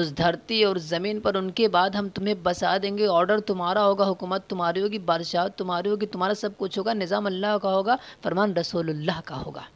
उस धरती और ज़मीन पर उनके बाद हम तुम्हें बसा देंगे ऑर्डर तुम्हारा होगा हुकूमत तुम्हारी होगी बादशाह तुम्हारी होगी तुम्हारा सब कुछ होगा निज़ाम अल्लाह का होगा फरमान रसोल्ला का होगा